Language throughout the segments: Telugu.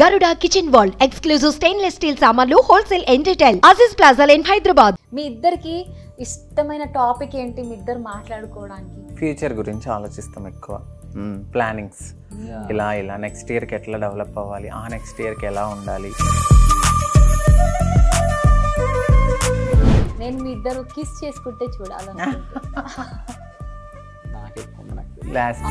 గరుడ kitchen wall exclusive stainless steel సామాన్లు హోల్సేల్ ఎంటర్టైన్ retail Aziz plaza line Hyderabad మీ ఇద్దరికి ఇష్టమైన టాపిక్ ఏంటి మీ ఇద్దరు మాట్లాడుకోవడానికి ఫ్యూచర్ గురించి ఆలోచిస్తాం ఎక్కువ ప్లానింగ్స్ ఇలా ఇలా నెక్స్ట్ ఇయర్కి ఎట్లా డెవలప్ అవ్వాలి ఆ నెక్స్ట్ ఇయర్కి ఎలా ఉండాలి నేను మీ ఇద్దరు కిస్ చేసుకుంటే చూడాలి లాస్ట్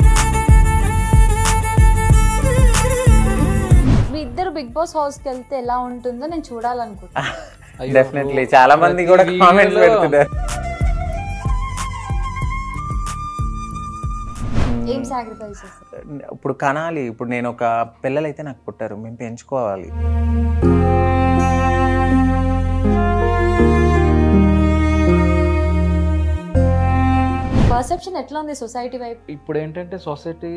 మీ ఇద్దరు బిగ్ బాస్ హౌస్ కి వెళ్తే ఎలా ఉంటుందో నేను చూడాలనుకుంటున్నాను డెఫినెట్లీ చాలా మంది కూడా కామెంట్స్ పెడుతున్నారు hmm. ఇప్పుడు కనాలి ఇప్పుడు నేను ఒక పిల్లలైతే నాకు పుట్టారు మేము పెంచుకోవాలి పర్సెప్షన్ ఎట్లా ఉంది సొసైటీ వైపు ఇప్పుడు ఏంటంటే సొసైటీ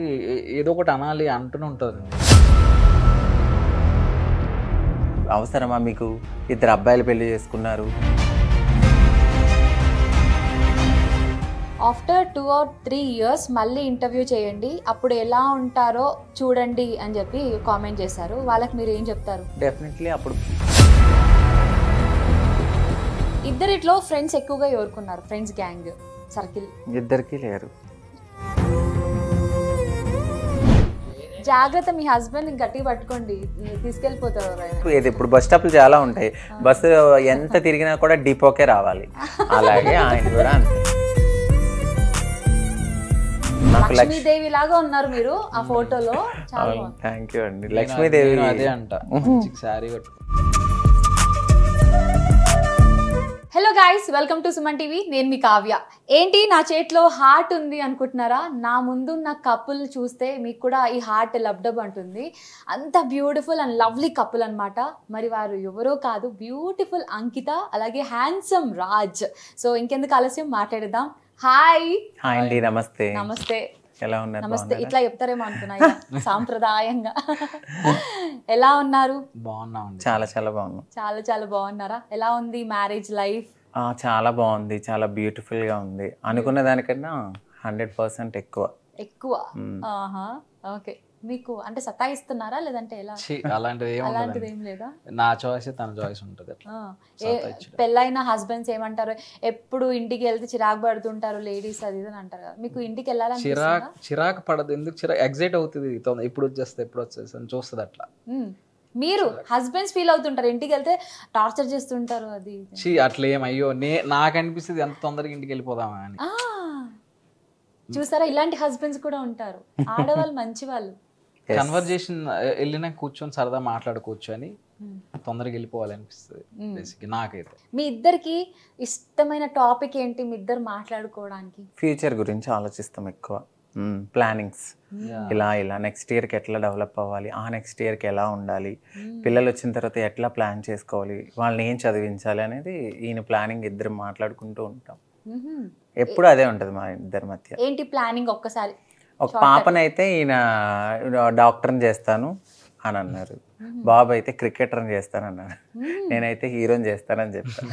ఏదో ఒకటి అనాలి అంటూనే ఉంటుంది అవసరమా మీకు ఇద్దరు అబ్బాయిలు పెళ్లి చేసుకున్నారు after two or three years మళ్ళీ ఇంటర్వ్యూ చేయండి అప్పుడు ఎలా ఉంటారో చూడండి అని చెప్పి కామెంట్ చేశారు వాళ్ళకి మీరు ఏం చెప్తారు డెఫినెట్లీ అప్పుడు ఇద్దరిట్లో ఫ్రెండ్స్ ఎక్కువగా ఎవరుకున్నారు ఫ్రెండ్స్ గ్యాంగ్ సర్కిల్ ఇద్దరికీ లేరు జాగ్రత్త మీ హస్బెండ్ గట్టి పట్టుకోండి తీసుకెళ్ళిపోతారు ఇది ఇప్పుడు బస్ స్టాప్లు చాలా ఉంటాయి బస్సు ఎంత తిరిగినా కూడా డిపోకే రావాలి అలాగే ఆయన కూడా లక్ష్మీదేవి లాగా ఉన్నారు మీరు ఆ ఫోటోలో థ్యాంక్ యూ అండి లక్ష్మీదేవి అదే అంట సారీ కొట్టు hello guys welcome to Suman TV నేను మీ కావ్య ఏంటి నా చేతిలో హార్ట్ ఉంది అనుకుంటున్నారా నా ముందున్న కపుల్ చూస్తే మీకు కూడా ఈ హార్ట్ లబ్డబ్ అంటుంది అంత బ్యూటిఫుల్ అండ్ లవ్లీ కపుల్ అనమాట మరి వారు ఎవరో కాదు బ్యూటిఫుల్ అంకిత అలాగే హ్యాండ్సమ్ రాజ్ సో ఇంకెందుకు ఆలస్యం మాట్లాడదాం హాయ్ హాయ్ అండి నమస్తే నమస్తే ఎలా ఉన్నారు నమస్తే ఇట్లా చెప్తారేమో అనుకున్నా సాంప్రదాయంగా ఎలా ఉన్నారు బాగున్నాం చాలా చాలా బాగున్నా చాలా చాలా బాగున్నారా ఎలా ఉంది మ్యారేజ్ లైఫ్ చాలా బాగుంది చాలా బ్యూటిఫుల్ గా ఉంది అనుకున్న దానికన్నా హండ్రెడ్ పర్సెంట్ ఎక్కువ ఎక్కువ ఓకే మీకు అంటే సతాయిస్తున్నారా లేదంటే ఎలా అలాంటిది అలాంటిది ఏం లేదా నా చాయిస్ తన చాయిస్ ఉంటుంది పెళ్ళైన హస్బెండ్స్ ఏమంటారు ఎప్పుడు ఇంటికి వెళ్తే చిరాకు పడుతుంటారు లేడీస్ అది ఇది అని అంటారు కదా మీకు ఇంటికి వెళ్ళాలని చిరాకు చిరాకు పడదు ఎందుకు చిరాకు ఎగ్జైట్ అవుతుంది ఇప్పుడు వచ్చేస్తే ఎప్పుడు వచ్చేస్తే అని చూస్తుంది అట్లా మీరు హస్బెండ్స్ ఫీల్ అవుతుంటారు ఇంటికి వెళ్తే టార్చర్ చేస్తుంటారు అది అట్లా ఏం అయ్యో నే నాకు అనిపిస్తుంది ఎంత తొందరగా ఇంటికి వెళ్ళిపోదామా అని చూసారా ఇలాంటి హస్బెండ్స్ కూడా ఉంటారు ఆడవాళ్ళు మంచి వాళ్ళు కన్వర్జేషన్ uh, వెళ్ళినా కూర్చొని సరదా మాట్లాడుకోవచ్చు అని hmm. తొందరగా వెళ్ళిపోవాలనిపిస్తుంది hmm. నాకైతే మీ ఇద్దరికి ఇష్టమైన టాపిక్ ఏంటి మీ ఇద్దరు మాట్లాడుకోవడానికి ఫ్యూచర్ గురించి ఆలోచిస్తాం ఎక్కువ ప్లానింగ్స్ hmm. ఇలా ఇలా నెక్స్ట్ ఇయర్కి ఎట్లా డెవలప్ అవ్వాలి ఆ నెక్స్ట్ ఇయర్కి ఎలా ఉండాలి పిల్లలు వచ్చిన తర్వాత ఎట్లా ప్లాన్ చేసుకోవాలి వాళ్ళని ఏం చదివించాలి అనేది ఈయన ప్లానింగ్ ఇద్దరు మాట్లాడుకుంటూ ఉంటాం ఎప్పుడు అదే ఉంటుంది మా ఇద్దరి మధ్య ఏంటి ప్లానింగ్ ఒక్కసారి ఒక పాపనైతే ఈయన డాక్టర్ని చేస్తాను అని అన్నారు బాబు అయితే క్రికెటర్ చేస్తాను అన్నారు నేనైతే హీరోని చేస్తానని చెప్పాను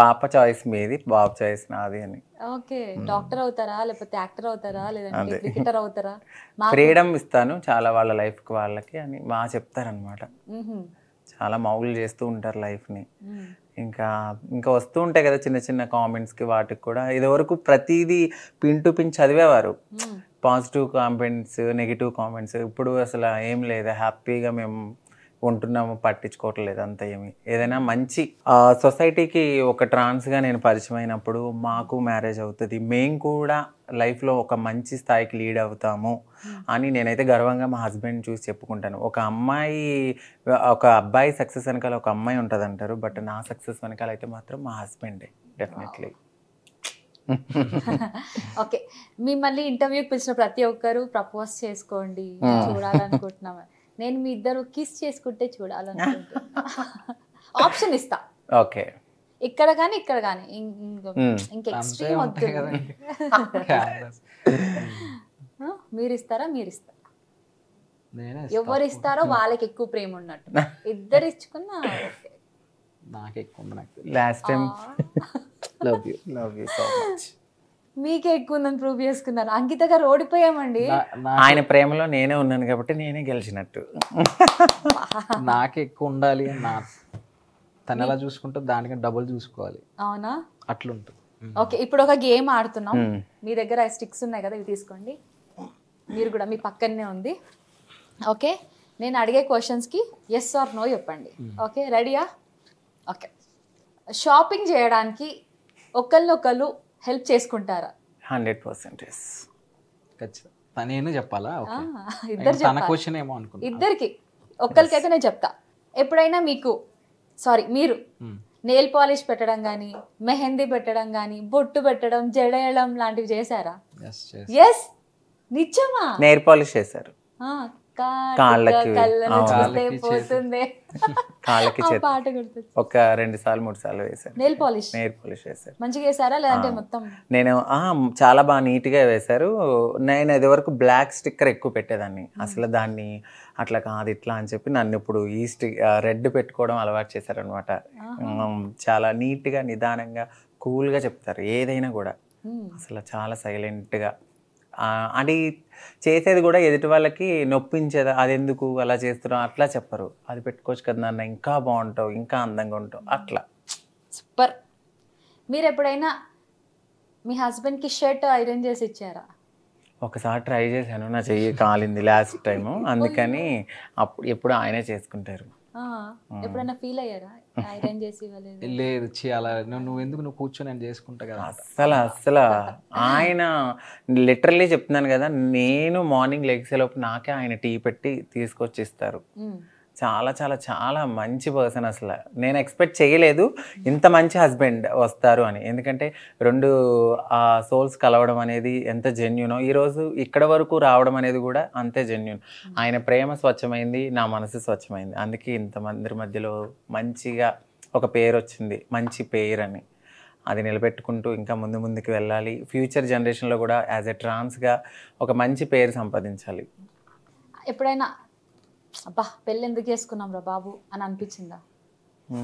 పాప చాయిస్ మీది బాబు చాయిస్ నాది అని ఓకే డాక్టర్ అవుతారా లేకపోతే యాక్టర్ అవుతారా లేదంటే క్రికెటర్ అవుతారా ఫ్రీడమ్ ఇస్తాను చాలా వాళ్ళ లైఫ్ కి వాళ్ళకి అని మా చెప్తారనమాట చాలా మౌలు చేస్తూ ఉంటారు లైఫ్ని ఇంకా ఇంకా వస్తూ ఉంటాయి కదా చిన్న చిన్న కామెంట్స్కి వాటికి కూడా ఇదివరకు ప్రతిదీ పిన్ టు పిన్ చదివేవారు పాజిటివ్ కామెంట్స్ నెగిటివ్ కామెంట్స్ ఇప్పుడు అసలు ఏం లేదు హ్యాపీగా మేము ఉంటున్నాము పట్టించుకోవట్లేదు అంత ఏమి ఏదైనా మంచి సొసైటీకి ఒక ట్రాన్స్గా నేను పరిచయం అయినప్పుడు మాకు మ్యారేజ్ అవుతుంది మేము కూడా లైఫ్లో ఒక మంచి స్థాయికి లీడ్ అవుతాము అని నేనైతే గర్వంగా మా హస్బెండ్ చూసి చెప్పుకుంటాను ఒక అమ్మాయి ఒక అబ్బాయి సక్సెస్ వెనకాల ఒక అమ్మాయి ఉంటుంది అంటారు బట్ నా సక్సెస్ వెనకాల అయితే మాత్రం మా హస్బెండే డెఫినెట్లీ ఓకే మిమ్మల్ని ఇంటర్వ్యూకి పిలిచిన ప్రతి ఒక్కరు ప్రపోజ్ చేసుకోండి చూడాలనుకుంటున్నాము నేను మీ ఇద్దరు కిస్ చేసుకుంటే చూడాలని ఆప్షన్ ఇస్తా ఓకే ఇక్కడ కానీ ఇక్కడ కానీ hmm. ఇంక ఎక్స్ట్రీమ్ వద్దు మీరు ఇస్తారా మీరు ఇస్తారా ఎవరు ఇస్తారో hmm. వాళ్ళకి ఎక్కువ ప్రేమ ఉన్నట్టు ఇద్దరు ఇచ్చుకున్నా నాకు ఎక్కువ last time love you love you so much మీకే ఎక్కువ ఉందని ప్రూవ్ చేసుకున్నారు అంకిత గారు ఓడిపోయామండి ఆయన ప్రేమలో నేనే ఉన్నాను కాబట్టి నేనే గెలిచినట్టు నాకు ఎక్కువ ఉండాలి నా తను ఎలా చూసుకుంటే దానికి డబుల్ చూసుకోవాలి అవునా అట్లుంటుంది ఓకే ఇప్పుడు ఒక గేమ్ ఆడుతున్నాం మీ దగ్గర స్టిక్స్ ఉన్నాయి కదా ఇవి తీసుకోండి మీరు కూడా మీ పక్కనే ఉంది ఓకే నేను అడిగే క్వశ్చన్స్కి ఎస్ ఆర్ నో చెప్పండి ఓకే రెడీయా ఓకే షాపింగ్ చేయడానికి ఒకళ్ళొకళ్ళు హెల్ప్ చేసుకుంటారా హండ్రెడ్ పర్సెంట్ ఖచ్చితంగా తనేను చెప్పాలా ఇద్దరు తన క్వశ్చన్ ఏమో అనుకుంటా ఇద్దరికి ఒక్కరికైతే నేను చెప్తా ఎప్పుడైనా మీకు సారీ మీరు hmm. నెయిల్ పాలిష్ పెట్టడం కానీ మెహందీ పెట్టడం కానీ బొట్టు పెట్టడం జడేయడం లాంటివి చేశారా ఎస్ నిజమా నెయిల్ పాలిష్ చేశారు కాళ్ళకి కాళ్ళకి ఒక రెండు సార్లు మూడు సార్లు వేశారు వేశారు మంచిగా వేసారా లేదంటే మొత్తం నేను చాలా బాగా నీట్గా వేసారు నేను ఇది వరకు బ్లాక్ స్టిక్కర్ ఎక్కువ పెట్టేదాన్ని అసలు దాన్ని అట్లా కాదు ఇట్లా అని చెప్పి నన్ను ఇప్పుడు ఈ స్టిక్ రెడ్ పెట్టుకోవడం అలవాటు చేశారు అనమాట చాలా నీట్గా నిదానంగా కూల్గా చెప్తారు ఏదైనా కూడా అసలు చాలా సైలెంట్గా అంటే చేసేది కూడా ఎదుటి వాళ్ళకి నొప్పించేది అది ఎందుకు అలా చేస్తున్నావు అట్లా చెప్పరు అది పెట్టుకోవచ్చు కదా నాన్న ఇంకా బాగుంటావు ఇంకా అందంగా ఉంటావు అట్లా సూపర్ మీరు ఎప్పుడైనా మీ హస్బెండ్కి షర్ట్ ఐరన్ చేసి ఇచ్చారా ఒకసారి ట్రై చేశాను నా చెయ్యి కాలింది లాస్ట్ టైము అందుకని అప్పుడు ఎప్పుడు ఆయనే చేసుకుంటారు ఎప్పుడైనా ఫీల్ అయ్యారా లేదు అలా నువ్వు ఎందుకు నువ్వు కూర్చొని నేను చేసుకుంటా కదా అసలు అసలు ఆయన లిటరల్లీ చెప్తున్నాను కదా నేను మార్నింగ్ లెగ్స్ లోపు నాకే ఆయన టీ పెట్టి తీసుకొచ్చి ఇస్తారు చాలా చాలా చాలా మంచి పర్సన్ అసలు నేను ఎక్స్పెక్ట్ చేయలేదు ఇంత మంచి హస్బెండ్ వస్తారు అని ఎందుకంటే రెండు ఆ సోల్స్ కలవడం అనేది ఎంత జెన్యునో ఈరోజు ఇక్కడ వరకు రావడం అనేది కూడా అంతే జెన్యున్ ఆయన ప్రేమ స్వచ్ఛమైంది నా మనసు స్వచ్ఛమైంది అందుకే ఇంతమంది మధ్యలో మంచిగా ఒక పేరు వచ్చింది మంచి పేరు అని అది నిలబెట్టుకుంటూ ఇంకా ముందు ముందుకు వెళ్ళాలి ఫ్యూచర్ జనరేషన్లో కూడా యాజ్ ఎ ట్రాన్స్గా ఒక మంచి పేరు సంపాదించాలి ఎప్పుడైనా అబ్బా పెళ్ళి ఎందుకు చేసుకున్నాం రా బాబు అని అనిపించిందా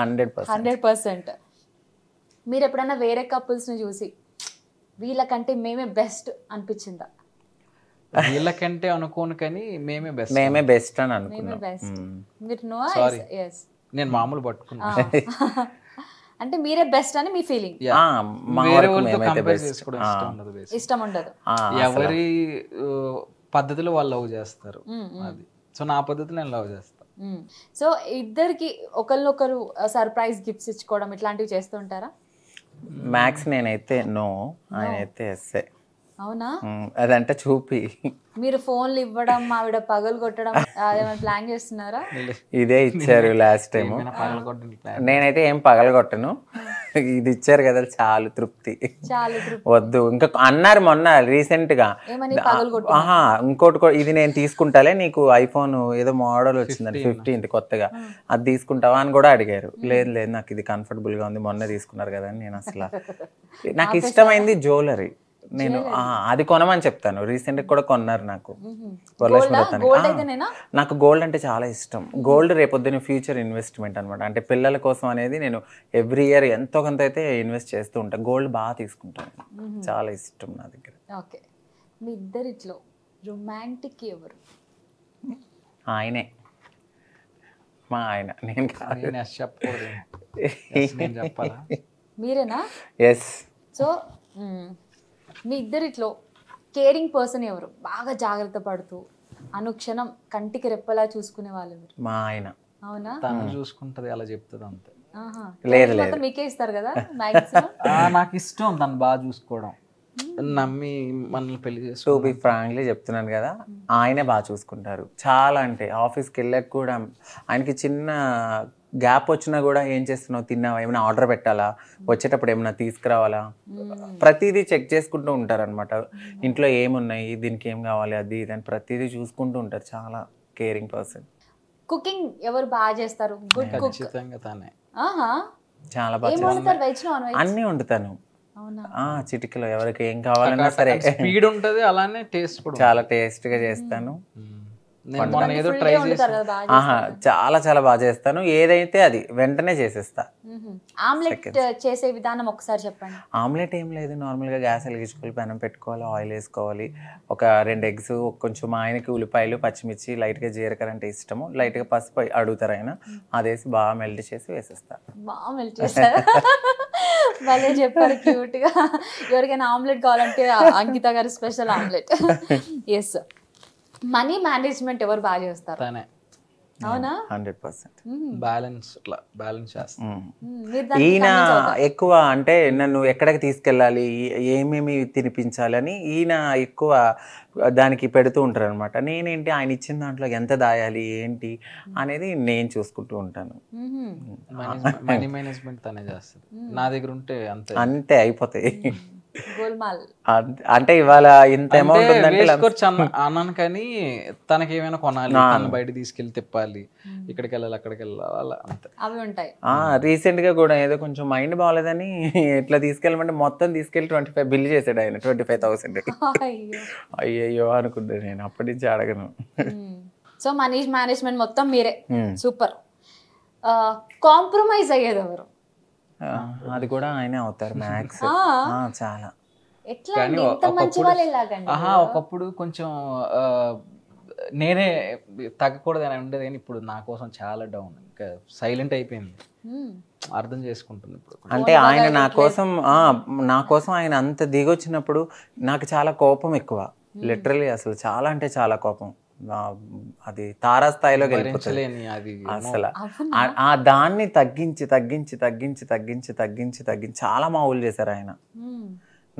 హండ్రెడ్ పర్సెంట్ మీరు ఎప్పుడైనా వేరే కపుల్స్ ని చూసి వీళ్ళకంటే మేమే బెస్ట్ అనిపించిందా వీళ్ళకంటే అనుకోను కానీ మేమే బెస్ట్ మేమే బెస్ట్ అని అనుకున్నాం మీరు నో ఎస్ నేను మామూలు పట్టుకున్నాను అంటే మీరే బెస్ట్ అని మీ ఫీలింగ్ ఇష్టం ఉండదు ఎవరి పద్ధతిలో వాళ్ళు లవ్ చేస్తారు అది సో నా పద్ధతి నేను లవ్ చేస్తాను సో ఇద్దరికి ఒకరినొకరు సర్ప్రైజ్ గిఫ్ట్స్ ఇచ్చుకోవడం ఇట్లాంటివి చేస్తుంటారా మ్యాక్స్ నేనైతే నో ఆయన అయితే ఎస్ఏ అవునా అదంటే చూపి మీరు ఫోన్లు ఇవ్వడం ఆవిడ పగలు కొట్టడం అదేమైనా ప్లాన్ చేస్తున్నారా ఇదే ఇచ్చారు లాస్ట్ టైం నేనైతే ఏం పగలు కొట్టను ఇది ఇచ్చారు కదా చాలు తృప్తి వద్దు ఇంకా అన్నారు మొన్న రీసెంట్ గా ఆహా ఇంకోటి ఇది నేను తీసుకుంటాలే నీకు ఐఫోన్ ఏదో మోడల్ వచ్చిందండి ఫిఫ్టీన్త్ కొత్తగా అది తీసుకుంటావా అని కూడా అడిగారు లేదు లేదు నాకు ఇది కంఫర్టబుల్ గా ఉంది మొన్న తీసుకున్నారు కదా నేను అసలు నాకు ఇష్టమైంది జ్యువెలరీ నేను అది కొనమని చెప్తాను రీసెంట్గా కూడా కొన్నారు నాకు వరలక్ష్మి నాకు గోల్డ్ అంటే చాలా ఇష్టం గోల్డ్ రేపొద్దున ఫ్యూచర్ ఇన్వెస్ట్మెంట్ అనమాట అంటే పిల్లల కోసం అనేది నేను ఎవ్రీ ఇయర్ ఎంతో కొంత అయితే ఇన్వెస్ట్ చేస్తూ ఉంటాను గోల్డ్ బాగా తీసుకుంటాను చాలా ఇష్టం నా దగ్గర ఓకే మీ ఇద్దరిట్లో రొమాంటిక్ ఎవరు ఆయనే మా ఆయన నేను చెప్పకూడదు మీరేనా ఎస్ సో మీ ఇద్దరిట్లో కేరింగ్ పర్సన్ ఎవరు బాగా జాగ్రత్త పడుతూ అనుక్షణం కంటికి రెప్పలా చూసుకునే వాళ్ళు ఎవరు మా ఆయన అవునా తను చూసుకుంటది అలా చెప్తుంది అంతే లేదు లేదు మీకే ఇస్తారు కదా maximum? నాకు ఇష్టం తను బాగా చూసుకోవడం నమ్మి మనల్ని పెళ్లి టు బి ఫ్రాంక్లీ చెప్తున్నాను కదా ఆయనే బాగా చూసుకుంటారు చాలా అంటే ఆఫీస్కి వెళ్ళాక కూడా ఆయనకి చిన్న గ్యాప్ వచ్చినా కూడా ఏం చేస్తున్నావు తిన్నావా ఏమైనా ఆర్డర్ పెట్టాలా వచ్చేటప్పుడు ఏమైనా తీసుకురావాలా ప్రతిదీ చెక్ చేసుకుంటూ ఉంటారు అనమాట ఇంట్లో ఏమున్నాయి దీనికి ఏం కావాలి అది ఇది అని ప్రతిదీ చూసుకుంటూ ఉంటారు చాలా కేరింగ్ పర్సన్ కుకింగ్ ఎవరు బాగా చేస్తారు చాలా బాగా అన్నీ వండుతాను చిటికలో ఎవరికి ఏం కావాలన్నా సరే స్పీడ్ ఉంటది అలానే టేస్ట్ చాలా టేస్ట్ గా చేస్తాను నేను ఏదో ట్రై ఆహా చాలా చాలా బాగా చేస్తాను ఏదైతే అది వెంటనే చేసేస్తా ఆమ్లెట్ చేసే విధానం ఒకసారి చెప్పండి ఆమ్లెట్ ఏం లేదు నార్మల్గా గ్యాస్ వెలిగించుకోవాలి పెనం పెట్టుకోవాలి ఆయిల్ వేసుకోవాలి ఒక రెండు ఎగ్స్ కొంచెం మా ఆయనకి ఉల్లిపాయలు పచ్చిమిర్చి లైట్గా జీలకర్ర అంటే ఇష్టము లైట్గా పసుపు అడుగుతారు ఆయన అదేసి బాగా మెల్ట్ చేసి వేసేస్తా బాగా మెల్ట్ చేస్తా భలే చెప్పారు క్యూట్గా ఎవరికైనా ఆమ్లెట్ కావాలంటే అంకిత గారి special omelette yes money management ఎవరు బాగా చేస్తారు అవునా హండ్రెడ్ పర్సెంట్ బ్యాలెన్స్ బ్యాలెన్స్ చేస్తాను ఈయన ఎక్కువ అంటే నన్ను ఎక్కడికి తీసుకెళ్ళాలి ఏమేమి తినిపించాలి అని ఈయన ఎక్కువ దానికి పెడుతూ ఉంటారు అనమాట నేనేంటి ఆయన ఇచ్చిన దాంట్లో ఎంత దాయాలి ఏంటి అనేది నేను చూసుకుంటూ ఉంటాను మనీ మేనేజ్మెంట్ hmm. తనే చేస్తుంది hmm. నా దగ్గర ఉంటే అంతే అంతే అయిపోతాయి hmm. అంటే ఇవాళ ఇంత అమౌంట్ ఉందంటే అన్నాను కానీ తనకి ఏమైనా కొనాలి బయట తీసుకెళ్లి తిప్పాలి ఇక్కడికి వెళ్ళాలి అక్కడికి వెళ్ళాలి అవి ఉంటాయి రీసెంట్ గా కూడా ఏదో కొంచెం మైండ్ బాగాలేదని ఇట్లా తీసుకెళ్ళమంటే మొత్తం తీసుకెళ్లి ట్వంటీ ఫైవ్ బిల్ చేసాడు ఆయన ట్వంటీ ఫైవ్ థౌసండ్ అయ్యయ్యో అనుకుంటే నేను అప్పటి నుంచి అడగను సో మనీష్ మేనేజ్మెంట్ మొత్తం మీరే సూపర్ కాంప్రమైజ్ అయ్యేది ఎవరు అది కూడా ఆయనే అవుతారు మ్యాక్స్ చాలా ఆహా ఒకప్పుడు కొంచెం నేనే తగ్గకూడదు అని ఉండేది కానీ ఇప్పుడు నా కోసం చాలా డౌన్ ఇంకా సైలెంట్ అయిపోయింది అర్థం చేసుకుంటుంది ఇప్పుడు అంటే ఆయన నా కోసం నా కోసం ఆయన అంత దిగొచ్చినప్పుడు నాకు చాలా కోపం ఎక్కువ లిటరలీ అసలు చాలా అంటే చాలా కోపం అది తారాస్థాయిలో అసలు ఆ దాన్ని తగ్గించి తగ్గించి తగ్గించి తగ్గించి తగ్గించి తగ్గించి చాలా మావులు చేశారు ఆయన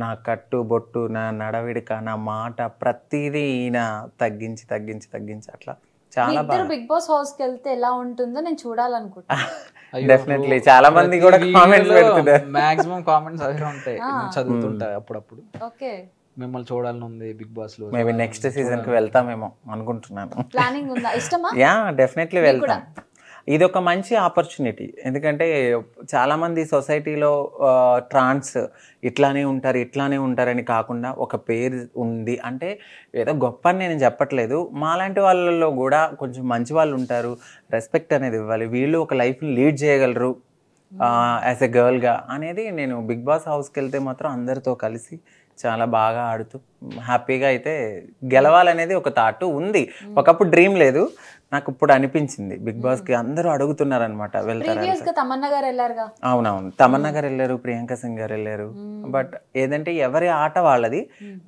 నా కట్టు బొట్టు నా నడవిడిక నా మాట ప్రతిదీ ఈయన తగ్గించి తగ్గించి తగ్గించి అట్లా చాలా బాగా బిగ్ బాస్ హౌస్ కి వెళ్తే ఎలా ఉంటుందో నేను చూడాలనుకుంటా డెఫినెట్లీ చాలా మంది కూడా కామెంట్స్ పెడుతున్నారు మాక్సిమం కామెంట్స్ అవే ఉంటాయి చదువుతుంటాయి అప్పుడప్పుడు ఓకే మిమ్మల్ని చూడాలని ఉంది బిగ్ బాస్ లో మేబీ నెక్స్ట్ సీజన్ కి వెళ్తామేమో అనుకుంటున్నాను ప్లానింగ్ ఉందా ఇష్టమా యా డెఫినెట్లీ వెళ్తాం ఇది ఒక మంచి ఆపర్చునిటీ ఎందుకంటే చాలామంది సొసైటీలో ట్రాన్స్ ఇట్లానే ఉంటారు ఇట్లానే ఉంటారని కాకుండా ఒక పేరు ఉంది అంటే ఏదో గొప్ప అని నేను చెప్పట్లేదు మాలాంటి వాళ్ళలో కూడా కొంచెం మంచి వాళ్ళు ఉంటారు రెస్పెక్ట్ అనేది ఇవ్వాలి వీళ్ళు ఒక లైఫ్ని లీడ్ చేయగలరు యాజ్ ఎ గర్ల్గా అనేది నేను బిగ్ బాస్ హౌస్కి వెళ్తే మాత్రం అందరితో కలిసి చాలా బాగా ఆడుతూ హ్యాపీగా అయితే గెలవాలనేది ఒక థాట్ ఉంది ఒకప్పుడు డ్రీమ్ లేదు నాకు ఇప్పుడు అనిపించింది బిగ్ బాస్ కి అందరూ అడుగుతున్నారు అనమాట అవునవును తమన్నా గారు వెళ్ళారు ప్రియాంక సింగ్ గారు వెళ్ళారు బట్ ఏదంటే ఎవరి ఆట వాళ్ళది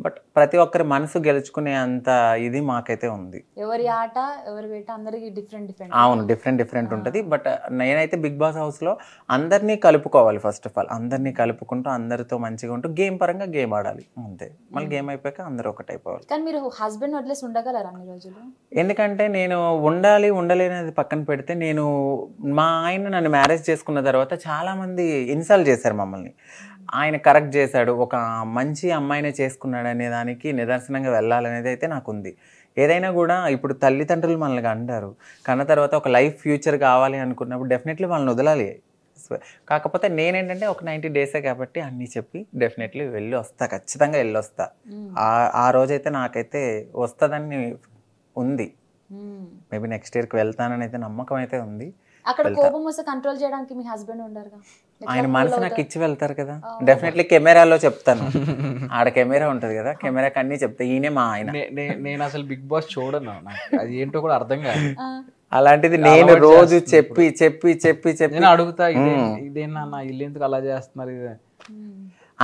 బట్ ప్రతి ఒక్కరి మనసు గెలుచుకునే అంత ఇది మాకైతే ఉంది ఎవరి ఆట ఎవరి అందరికి డిఫరెంట్ డిఫరెంట్ అవును డిఫరెంట్ డిఫరెంట్ ఉంటది బట్ నేనైతే బిగ్ బాస్ హౌస్ లో అందరినీ కలుపుకోవాలి ఫస్ట్ ఆఫ్ ఆల్ అందరినీ కలుపుకుంటూ అందరితో మంచిగా ఉంటూ గేమ్ పరంగా గేమ్ ఆడాలి అంతే మళ్ళీ గేమ్ అయిపోయాక అందరూ ఒకటైపోవాలి కానీ మీరు హస్బెండ్ వదిలేసి ఉండగలరా ఎందుకంటే నేను ఉండాలి ఉండలేనది పక్కన పెడితే నేను మా ఆయన నన్ను మ్యారేజ్ చేసుకున్న తర్వాత చాలామంది ఇన్సల్ట్ చేశారు మమ్మల్ని ఆయన కరెక్ట్ చేశాడు ఒక మంచి అమ్మాయినే చేసుకున్నాడు అనే దానికి నిదర్శనంగా వెళ్ళాలనేది అయితే నాకుంది ఏదైనా కూడా ఇప్పుడు తల్లిదండ్రులు మనల్ని అంటారు కన్న తర్వాత ఒక లైఫ్ ఫ్యూచర్ కావాలి అనుకున్నప్పుడు డెఫినెట్లీ వాళ్ళని వదలాలి కాకపోతే నేనేంటంటే ఒక నైంటీ డేసే కాబట్టి అన్నీ చెప్పి డెఫినెట్లీ వెళ్ళి వస్తా ఖచ్చితంగా వెళ్ళి వస్తా ఆ రోజైతే నాకైతే వస్తుందని ఉంది మేబీ నెక్స్ట్ ఇయర్ కి వెళ్తానని అయితే నమ్మకం అయితే ఉంది అక్కడ కోపం వస్తే కంట్రోల్ చేయడానికి మీ హస్బెండ్ ఉండరుగా ఆయన మనసు నాకు ఇచ్చి వెళ్తారు కదా డెఫినెట్లీ oh. కెమెరాలో చెప్తాను ఆడ కెమెరా ఉంటది కదా కెమెరా అన్ని చెప్తా ఈయనే మా ఆయన నేను అసలు బిగ్ బాస్ చూడను అది ఏంటో కూడా అర్థం కాదు ah. అలాంటిది నేను రోజు చెప్పి చెప్పి చెప్పి చెప్పి అడుగుతా hmm. ఇదేనా ఇల్లు ఎందుకు అలా చేస్తున్నారు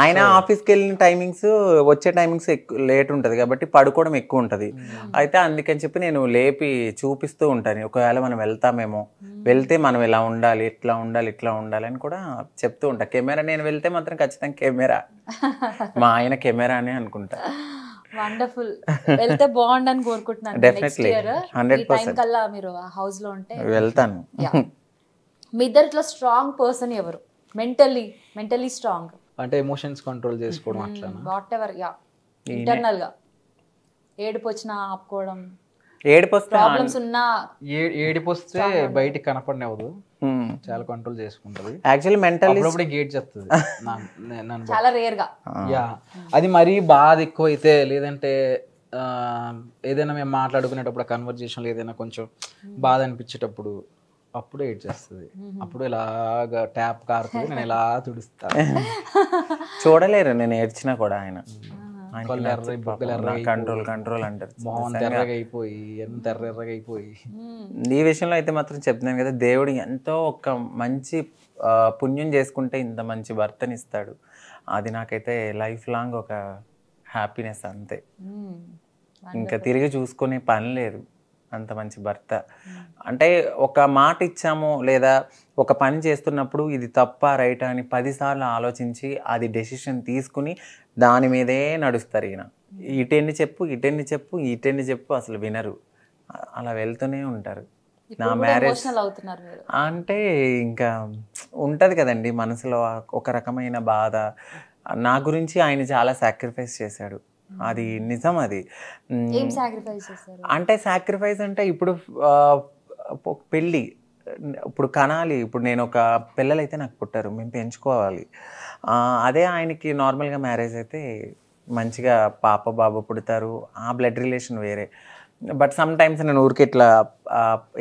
ఆయన ఆఫీస్కి వెళ్ళిన టైమింగ్స్ వచ్చే టైమింగ్స్ ఎక్కువ లేట్ ఉంటుంది కాబట్టి పడుకోవడం ఎక్కువ ఉంటుంది అయితే అందుకని చెప్పి నేను లేపి చూపిస్తూ ఉంటాను ఒకవేళ మనం వెళ్తామేమో వెళ్తే మనం ఇలా ఉండాలి ఇట్లా ఉండాలి ఇట్లా ఉండాలి అని కూడా చెప్తూ ఉంటా కెమెరా నేను వెళ్తే మాత్రం ఖచ్చితంగా కెమెరా మా ఆయన కెమెరా అని అనుకుంటా వండర్ఫుల్ వెళ్తే బాగుండని కోరుకుంటున్నాను హండ్రెడ్ పర్సెంట్ హౌస్ లో ఉంటే వెళ్తాను మీ ఇద్దరిలో స్ట్రాంగ్ పర్సన్ ఎవరు మెంటల్లీ మెంటల్లీ స్ట్రాంగ్ అంటే ఎమోషన్స్ కంట్రోల్ చేసుకోవడం అట్లా వాట్ ఎవర్ యా ఇంటర్నల్ గా ఏడుపు ఆపుకోవడం ఏడిపోస్తే ప్రాబ్లమ్స్ ఉన్నా ఏడిపోస్తే బయటికి కనపడనివ్వదు చాలా కంట్రోల్ చేసుకుంటది యాక్చువల్లీ మెంటల్ అప్పుడప్పుడు గేట్ చేస్తుంది చాలా రేర్ గా యా అది మరీ బాధ ఎక్కువ అయితే లేదంటే ఏదైనా మేము మాట్లాడుకునేటప్పుడు కన్వర్జేషన్ ఏదైనా కొంచెం బాధ అనిపించేటప్పుడు ఎయిట్ ఏడ్చేస్తుంది అప్పుడు ఇలాగ ట్యాప్ కారుతుంది నేను ఇలా తుడుస్తాను చూడలేరు నేను ఏడ్చినా కూడా ఆయన కంట్రోల్ కంట్రోల్ అంటారు మొహం అయిపోయి ఎంత ఈ విషయంలో అయితే మాత్రం చెప్తున్నాను కదా దేవుడు ఎంతో ఒక మంచి పుణ్యం చేసుకుంటే ఇంత మంచి భర్తనిస్తాడు అది నాకైతే లైఫ్ లాంగ్ ఒక హ్యాపీనెస్ అంతే ఇంకా తిరిగి చూసుకునే పని లేదు అంత మంచి భర్త అంటే ఒక మాట ఇచ్చాము లేదా ఒక పని చేస్తున్నప్పుడు ఇది తప్ప రైట్ అని పదిసార్లు ఆలోచించి అది డెసిషన్ తీసుకుని దాని మీదే నడుస్తారు ఈయన ఇటెన్ని చెప్పు ఇటెన్ని చెప్పు ఇటెన్ని చెప్పు అసలు వినరు అలా వెళ్తూనే ఉంటారు నా మ్యారేజ్ అంటే ఇంకా ఉంటుంది కదండి మనసులో ఒక రకమైన బాధ నా గురించి ఆయన చాలా సాక్రిఫైస్ చేశాడు అది నిజం అది అంటే సాక్రిఫైస్ అంటే ఇప్పుడు పెళ్ళి ఇప్పుడు కనాలి ఇప్పుడు నేను ఒక పిల్లలైతే నాకు పుట్టారు మేము పెంచుకోవాలి అదే ఆయనకి నార్మల్గా మ్యారేజ్ అయితే మంచిగా పాప బాబు పుడతారు ఆ బ్లడ్ రిలేషన్ వేరే బట్ సమ్ టైమ్స్ నేను ఊరికి ఇట్లా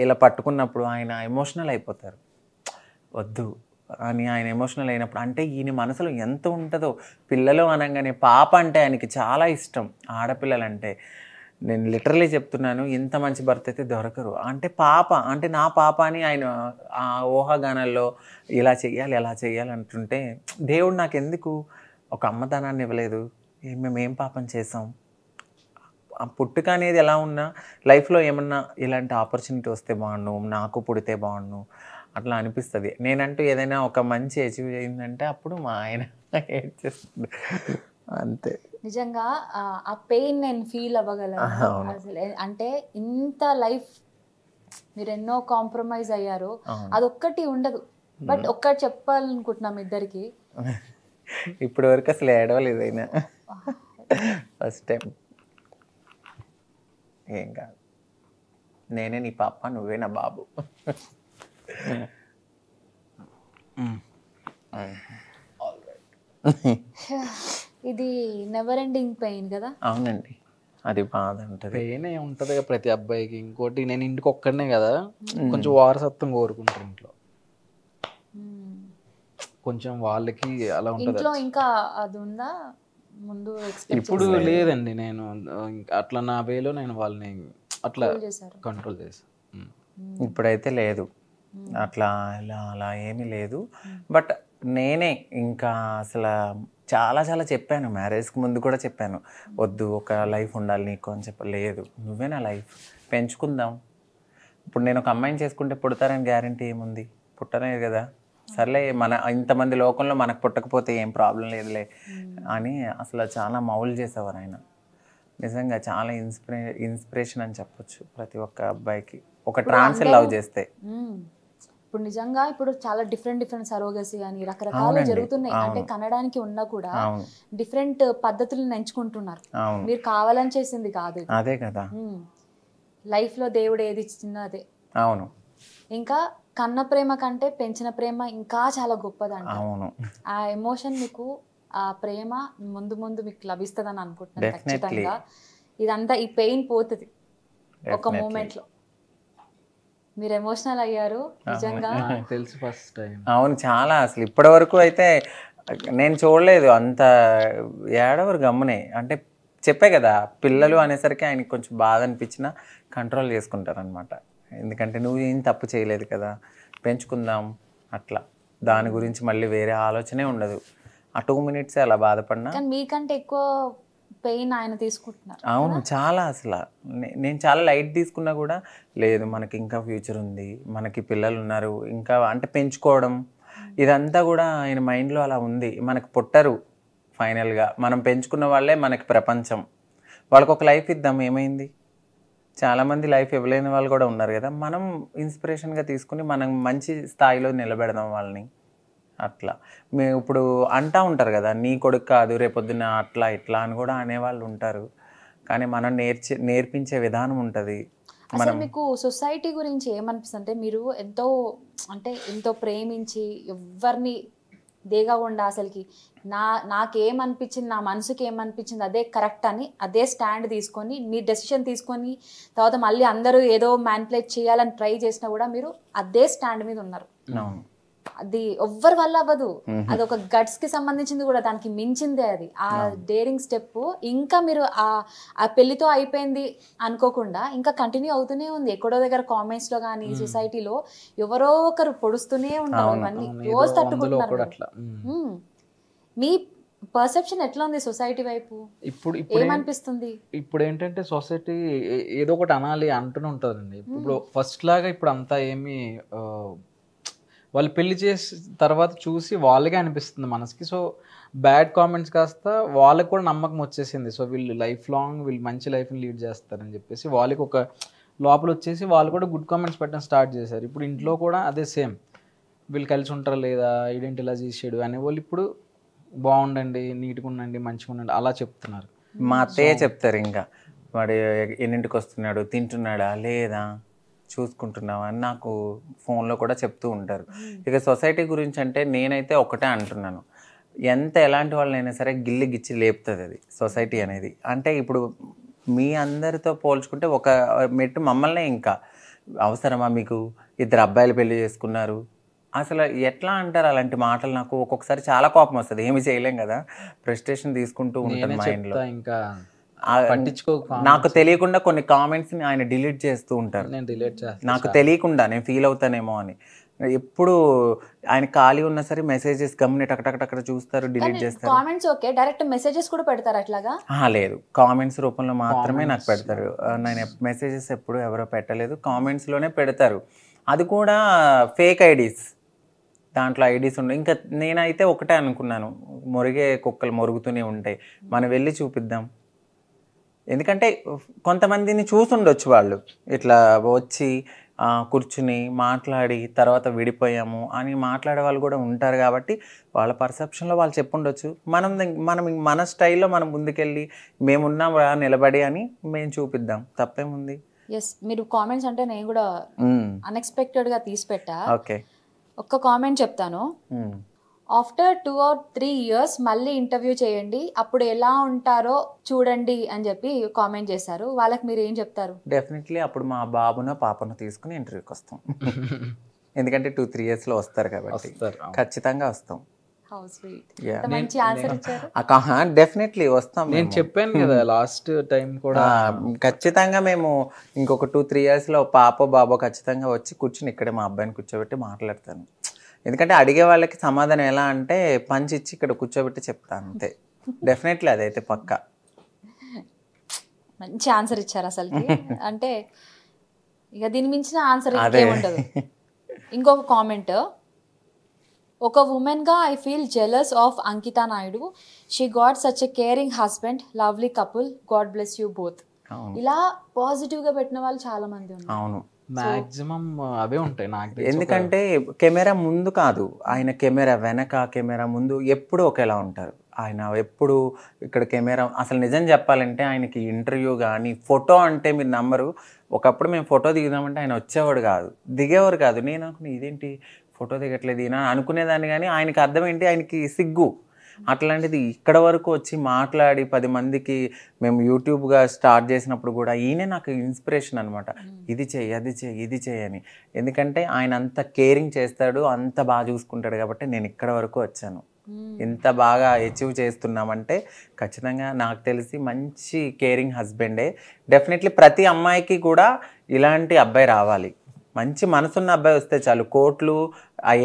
ఇలా పట్టుకున్నప్పుడు ఆయన ఎమోషనల్ అయిపోతారు వద్దు అని ఆయన ఎమోషనల్ అయినప్పుడు అంటే ఈయన మనసులో ఎంత ఉంటుందో పిల్లలు అనగానే పాప అంటే ఆయనకి చాలా ఇష్టం ఆడపిల్లలంటే నేను లిటరలీ చెప్తున్నాను ఇంత మంచి భర్త అయితే దొరకరు అంటే పాప అంటే నా పాప అని ఆయన ఆ ఊహాగానాల్లో ఇలా చేయాలి ఎలా చేయాలి అంటుంటే దేవుడు నాకు ఎందుకు ఒక అమ్మదానాన్ని ఇవ్వలేదు మేము ఏం పాపం చేసాం ఆ పుట్టుక అనేది ఎలా ఉన్నా లైఫ్లో ఏమన్నా ఇలాంటి ఆపర్చునిటీ వస్తే బాగుండు నాకు పుడితే బాగుండు అట్లా అనిపిస్తుంది నేనంటూ ఏదైనా ఒక మంచి అచీవ్ చేయిందంటే అప్పుడు మా ఆయన అంతే నిజంగా ఆ పెయిన్ నేను ఫీల్ అవ్వగలను అసలు అంటే ఇంత లైఫ్ మీరు ఎన్నో కాంప్రమైజ్ అయ్యారు అదొక్కటి ఉండదు బట్ ఒక్కటి చెప్పాలనుకుంటున్నాం ఇద్దరికి ఇప్పటి వరకు అసలు ఏడవలేదు అయినా ఫస్ట్ టైం ఏం కాదు నేనే నీ పాప నువ్వే నా బాబు ఇది నెవర్ ఎండింగ్ పెయిన్ కదా అవునండి అది బాధ ఉంటుంది పెయిన్ ఉంటుంది ప్రతి అబ్బాయికి ఇంకోటి నేను ఇంటికి ఒక్కడనే కదా కొంచెం వారసత్వం కోరుకుంటారు ఇంట్లో కొంచెం వాళ్ళకి అలా ఉంటుంది ఇంకా అది ఉందా ముందు ఇప్పుడు లేదండి నేను అట్లా నా వేలో నేను వాళ్ళని అట్లా కంట్రోల్ చేశాను ఇప్పుడైతే లేదు అట్లా ఇలా అలా ఏమీ లేదు బట్ నేనే ఇంకా అసలు చాలా చాలా చెప్పాను మ్యారేజ్కి ముందు కూడా చెప్పాను వద్దు ఒక లైఫ్ ఉండాలి నీకు అని చెప్ప లేదు నువ్వే నా లైఫ్ పెంచుకుందాం ఇప్పుడు నేను ఒక అమ్మాయిని చేసుకుంటే పుడతారని గ్యారంటీ ఏముంది పుట్టలేదు కదా సర్లే మన ఇంతమంది లోకంలో మనకు పుట్టకపోతే ఏం ప్రాబ్లం లేదులే అని అసలు చాలా మౌలు చేసేవారు ఆయన నిజంగా చాలా ఇన్స్పిరే ఇన్స్పిరేషన్ అని చెప్పొచ్చు ప్రతి ఒక్క అబ్బాయికి ఒక ట్రాన్స్ లవ్ చేస్తే ఇప్పుడు నిజంగా ఇప్పుడు చాలా డిఫరెంట్ డిఫరెంట్ సరోగసి అని రకరకాలు జరుగుతున్నాయి అంటే కనడానికి ఉన్నా కూడా డిఫరెంట్ పద్ధతులను ఎంచుకుంటున్నారు మీరు కావాలని చేసింది కాదు అదే కదా లైఫ్ లో దేవుడు ఏది ఇచ్చిన అదే అవును ఇంకా కన్న ప్రేమ కంటే పెంచిన ప్రేమ ఇంకా చాలా గొప్పదండి అవును ఆ ఎమోషన్ మీకు ఆ ప్రేమ ముందు ముందు మీకు లభిస్తుంది అని అనుకుంటున్నాను ఖచ్చితంగా ఇదంతా ఈ పెయిన్ పోతుంది ఒక మూమెంట్లో మీరు ఎమోషనల్ అయ్యారు నిజంగా తెలుసు ఫస్ట్ టైం అవును చాలా అసలు ఇప్పటి వరకు అయితే నేను చూడలేదు అంత ఏడవరు గమనే అంటే చెప్పే కదా పిల్లలు అనేసరికి ఆయనకి కొంచెం బాధ అనిపించినా కంట్రోల్ చేసుకుంటారు అనమాట ఎందుకంటే నువ్వు ఏం తప్పు చేయలేదు కదా పెంచుకుందాం అట్లా దాని గురించి మళ్ళీ వేరే ఆలోచనే ఉండదు ఆ టూ మినిట్స్ అలా బాధపడినా మీకంటే ఎక్కువ పెయిన్ ఆయన తీసుకుంటున్నారు అవును చాలా అసలు నేను చాలా లైట్ తీసుకున్నా కూడా లేదు మనకి ఇంకా ఫ్యూచర్ ఉంది మనకి పిల్లలు ఉన్నారు ఇంకా అంటే పెంచుకోవడం ఇదంతా కూడా ఆయన మైండ్లో అలా ఉంది మనకు పుట్టరు ఫైనల్గా మనం పెంచుకున్న వాళ్ళే మనకి ప్రపంచం వాళ్ళకి ఒక లైఫ్ ఇద్దాం ఏమైంది చాలామంది లైఫ్ ఇవ్వలేని వాళ్ళు కూడా ఉన్నారు కదా మనం ఇన్స్పిరేషన్గా తీసుకుని మనం మంచి స్థాయిలో నిలబెడదాం వాళ్ళని అట్లా మేము ఇప్పుడు అంటా ఉంటారు కదా నీ కొడుకు కాదు రేపొద్దున అట్లా ఇట్లా అని కూడా అనేవాళ్ళు ఉంటారు కానీ మనం నేర్చే నేర్పించే విధానం ఉంటుంది మనం మీకు సొసైటీ గురించి ఏమనిపిస్తుంది అంటే మీరు ఎంతో అంటే ఎంతో ప్రేమించి ఎవరిని దేగకుండా అసలుకి నా నాకేమనిపించింది నా మనసుకి ఏమనిపించింది అదే కరెక్ట్ అని అదే స్టాండ్ తీసుకొని మీ డెసిషన్ తీసుకొని తర్వాత మళ్ళీ అందరూ ఏదో మ్యాన్పులేట్ చేయాలని ట్రై చేసినా కూడా మీరు అదే స్టాండ్ మీద ఉన్నారు అది ఎవ్వరి వల్ల అవ్వదు అది ఒక గట్స్ కి సంబంధించింది కూడా దానికి మించిందే అది ఆ డేరింగ్ స్టెప్ ఇంకా మీరు ఆ ఆ పెళ్లితో అయిపోయింది అనుకోకుండా ఇంకా కంటిన్యూ అవుతూనే ఉంది ఎక్కడో దగ్గర కామెంట్స్ లో కానీ సొసైటీలో ఎవరో ఒకరు పొడుస్తూనే ఉంటారు అవన్నీ రోజు తట్టుకుంటున్నారు మీ పర్సెప్షన్ ఎట్లా ఉంది సొసైటీ వైపు ఇప్పుడు ఇప్పుడు ఏమనిపిస్తుంది ఇప్పుడు ఏంటంటే సొసైటీ ఏదో ఒకటి అనాలి అంటూనే ఉంటుందండి ఇప్పుడు ఫస్ట్ లాగా ఇప్పుడు అంతా ఏమి వాళ్ళు పెళ్లి చేసి తర్వాత చూసి వాళ్ళకే అనిపిస్తుంది మనసుకి సో బ్యాడ్ కామెంట్స్ కాస్త వాళ్ళకి కూడా నమ్మకం వచ్చేసింది సో వీళ్ళు లైఫ్ లాంగ్ వీళ్ళు మంచి లైఫ్ని లీడ్ చేస్తారని చెప్పేసి వాళ్ళకి ఒక లోపల వచ్చేసి వాళ్ళు కూడా గుడ్ కామెంట్స్ పెట్టడం స్టార్ట్ చేశారు ఇప్పుడు ఇంట్లో కూడా అదే సేమ్ వీళ్ళు కలిసి ఉంటారు లేదా ఇదేంటి ఇలా చేసాడు అనే వాళ్ళు ఇప్పుడు బాగుండండి నీట్గా ఉండండి మంచిగా ఉండండి అలా చెప్తున్నారు మా అత్తయ్య చెప్తారు ఇంకా వాడు ఎన్నింటికి వస్తున్నాడు తింటున్నాడా లేదా చూసుకుంటున్నావా అని నాకు ఫోన్లో కూడా చెప్తూ ఉంటారు ఇక సొసైటీ గురించి అంటే నేనైతే ఒకటే అంటున్నాను ఎంత ఎలాంటి వాళ్ళైనా సరే గిల్లి గిచ్చి లేపుతుంది అది సొసైటీ అనేది అంటే ఇప్పుడు మీ అందరితో పోల్చుకుంటే ఒక మెట్టు మమ్మల్నే ఇంకా అవసరమా మీకు ఇద్దరు అబ్బాయిలు పెళ్లి చేసుకున్నారు అసలు ఎట్లా అంటారు అలాంటి మాటలు నాకు ఒక్కొక్కసారి చాలా కోపం వస్తుంది ఏమి చేయలేం కదా ప్రెస్టేషన్ తీసుకుంటూ మా ఇంట్లో ఇంకా నాకు తెలియకుండా కొన్ని కామెంట్స్ ని ఆయన డిలీట్ చేస్తూ ఉంటారు నేను డిలీట్ చేస్తాను నాకు తెలియకుండా నేను ఫీల్ అవుతానేమో అని ఎప్పుడు ఆయన ఖాళీ ఉన్నా సరే మెసేజెస్ గమ్ని అక్కడ చూస్తారు డిలీట్ చేస్తారు కామెంట్స్ ఓకే డైరెక్ట్ మెసేజెస్ కూడా పెడతారు అట్లాగా లేదు కామెంట్స్ రూపంలో మాత్రమే నాకు పెడతారు నేను మెసేజెస్ ఎప్పుడు ఎవరో పెట్టలేదు కామెంట్స్ లోనే పెడతారు అది కూడా ఫేక్ ఐడీస్ దాంట్లో ఐడీస్ ఉండవు ఇంకా నేనైతే ఒకటే అనుకున్నాను మురిగే కుక్కలు మొరుగుతూనే ఉంటాయి మనం వెళ్ళి చూపిద్దాం ఎందుకంటే కొంతమందిని చూసుండొచ్చు వాళ్ళు ఇట్లా వచ్చి కూర్చుని మాట్లాడి తర్వాత విడిపోయాము అని మాట్లాడే వాళ్ళు కూడా ఉంటారు కాబట్టి వాళ్ళ పర్సెప్షన్లో వాళ్ళు చెప్పుండొచ్చు మనం మనం మన స్టైల్లో మనం ముందుకెళ్ళి మేమున్నాం నిలబడి అని మేము చూపిద్దాం తప్పేముంది ఎస్ మీరు కామెంట్స్ అంటే నేను కూడా అన్ఎక్స్పెక్టెడ్గా తీసి పెట్టా ఓకే ఒక్క కామెంట్ చెప్తాను after two or three years మళ్ళీ ఇంటర్వ్యూ చేయండి అప్పుడు ఎలా ఉంటారో చూడండి అని చెప్పి కామెంట్ చేశారు వాళ్ళకి మీరు ఏం చెప్తారు డెఫినెట్లీ అప్పుడు మా బాబునో పాపను తీసుకుని ఇంటర్వ్యూకి వస్తాం ఎందుకంటే టూ త్రీ ఇయర్స్లో వస్తారు కాబట్టి ఖచ్చితంగా వస్తాం డెఫినెట్లీ వస్తాం నేను చెప్పాను కదా లాస్ట్ hmm. టైం కూడా ఖచ్చితంగా మేము ఇంకొక టూ త్రీ ఇయర్స్ లో పాప బాబో ఖచ్చితంగా వచ్చి కూర్చుని ఇక్కడే మా అబ్బాయిని కూర్చోబెట్టి మాట్లాడతాను ఎందుకంటే అడిగే వాళ్ళకి సమాధానం ఎలా అంటే పంచి ఇచ్చి ఇక్కడ కూర్చోబెట్టి చెప్తాను అంతే డెఫినెట్లీ అదైతే పక్క మంచి ఆన్సర్ ఇచ్చారు అసలు అంటే ఇక దీని మించిన ఆన్సర్ ఉంటుంది ఇంకొక కామెంట్ ఒక ఉమెన్గా I feel jealous of Ankita Naidu she got such a caring husband lovely couple god bless you both ఇలా పాజిటివ్గా పెట్టిన వాళ్ళు చాలా మంది ఉన్నారు అవును మాక్సిమం అవే ఉంటాయి నాకు ఎందుకంటే కెమెరా ముందు కాదు ఆయన కెమెరా వెనక కెమెరా ముందు ఎప్పుడు ఒకేలా ఉంటారు ఆయన ఎప్పుడు ఇక్కడ కెమెరా అసలు నిజం చెప్పాలంటే ఆయనకి ఇంటర్వ్యూ కానీ ఫోటో అంటే మీరు నమ్మరు ఒకప్పుడు మేము ఫోటో దిగుదామంటే ఆయన వచ్చేవాడు కాదు దిగేవారు కాదు నేను అనుకున్నా ఇదేంటి ఫోటో దిగట్లేదు ఈయన అనుకునేదాన్ని కానీ ఆయనకి అర్థం ఏంటి ఆయనకి సిగ్గు అట్లాంటిది ఇక్కడ వరకు వచ్చి మాట్లాడి పది మందికి మేము యూట్యూబ్గా స్టార్ట్ చేసినప్పుడు కూడా ఈయనే నాకు ఇన్స్పిరేషన్ అనమాట ఇది చేయి అది చేయి ఇది చేయని ఎందుకంటే ఆయన అంత కేరింగ్ చేస్తాడు అంత బాగా చూసుకుంటాడు కాబట్టి నేను ఇక్కడ వరకు వచ్చాను ఇంత బాగా అచీవ్ చేస్తున్నామంటే ఖచ్చితంగా నాకు తెలిసి మంచి కేరింగ్ హస్బెండే డెఫినెట్లీ ప్రతి అమ్మాయికి కూడా ఇలాంటి అబ్బాయి రావాలి మంచి మనసున్న అబ్బాయి వస్తే చాలు కోట్లు